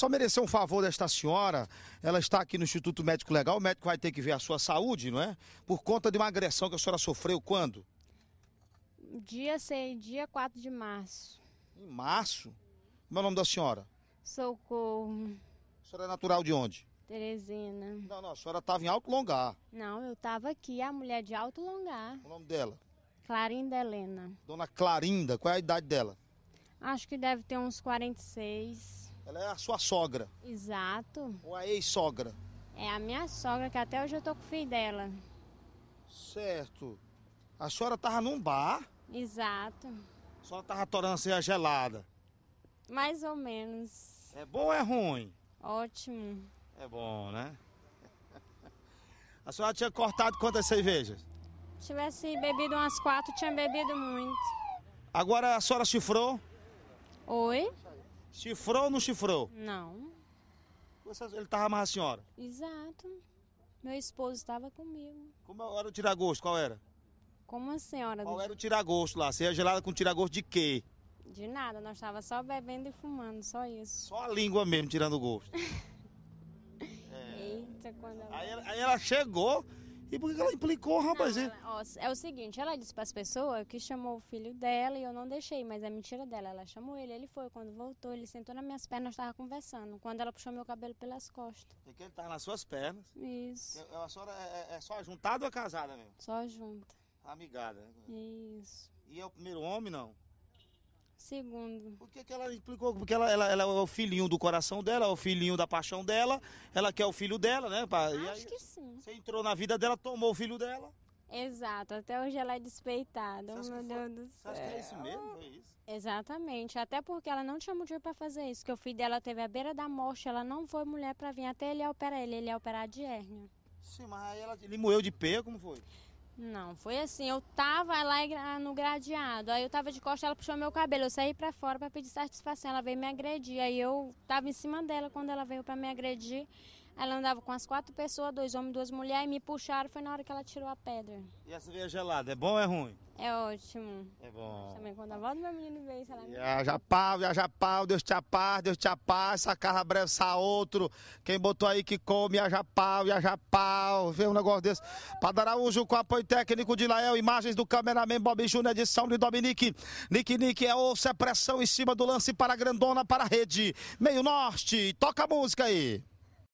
Só merecer um favor desta senhora, ela está aqui no Instituto Médico Legal, o médico vai ter que ver a sua saúde, não é? Por conta de uma agressão que a senhora sofreu quando? Dia 6, dia 4 de março. Em março? Como é o nome da senhora? Socorro. A senhora é natural de onde? Teresina. Não, não, a senhora estava em Alto Longar. Não, eu estava aqui, a mulher de Alto Longar. O nome dela? Clarinda Helena. Dona Clarinda, qual é a idade dela? Acho que deve ter uns 46. Ela é a sua sogra. Exato. Ou a ex-sogra. É a minha sogra, que até hoje eu tô com o filho dela. Certo. A senhora tava num bar? Exato. A senhora tava torando assim a ceia gelada? Mais ou menos. É bom ou é ruim? Ótimo. É bom, né? A senhora tinha cortado quantas cervejas? tivesse bebido umas quatro, tinha bebido muito. Agora a senhora chifrou? Oi? Chifrou ou não chifrou? Não. Ele tava mais a senhora? Exato. Meu esposo estava comigo. Como era o tiragosto? Qual era? Como a senhora Qual era o tiragosto lá? Você é gelada com tiragosto de quê? de nada, nós estava só bebendo e fumando, só isso. Só a língua mesmo tirando o gosto. Eita, quando ela... Aí ela, aí ela chegou, e por que ela implicou, rapaz? Não, ela, ó, é o seguinte, ela disse para as pessoas que chamou o filho dela e eu não deixei, mas é mentira dela. Ela chamou ele, ele foi. Quando voltou, ele sentou nas minhas pernas, nós conversando. Quando ela puxou meu cabelo pelas costas. E que ele tá estava nas suas pernas. Isso. É, a, senhora é, é, é só juntada ou é casada mesmo? Só junta. Amigada. Né? Isso. E é o primeiro homem, não? Segundo. O que, é que ela explicou? Porque ela, ela, ela, é o filhinho do coração dela, é o filhinho da paixão dela, ela quer o filho dela, né? Pá? Acho que sim. Você entrou na vida dela, tomou o filho dela. Exato, até hoje ela é despeitada, meu foi... Deus do céu. Você acha que é isso mesmo? Foi isso? Exatamente, até porque ela não tinha motivo para fazer isso, que o filho dela teve à beira da morte, ela não foi mulher para vir até ele operar ele, ele é operar de hérnia. Sim, mas aí ela, ele morreu de pé, como foi? Não, foi assim, eu tava lá no gradeado, aí eu tava de costas, ela puxou meu cabelo, eu saí para fora para pedir satisfação, ela veio me agredir, aí eu tava em cima dela quando ela veio para me agredir, ela andava com as quatro pessoas, dois homens, duas mulheres, e me puxaram, foi na hora que ela tirou a pedra. E a cerveja gelada, é bom ou é ruim? É ótimo. É bom. Também quando a avó do meu menino veio, sei lá. Viaja pau, viaja pau, Deus te apaz, Deus te apaz, essa carra breve, outro. Quem botou aí que come, viaja pau, viaja pau. Vê um negócio desse. Padaraújo com apoio técnico de Lael, imagens do cameraman Bob Júnior, de São de Dominique. Nick Nick é ouça, é pressão em cima do lance para a grandona, para a rede. Meio norte, toca a música aí.